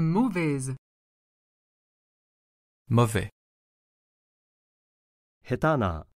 mauvaise mauvais hetana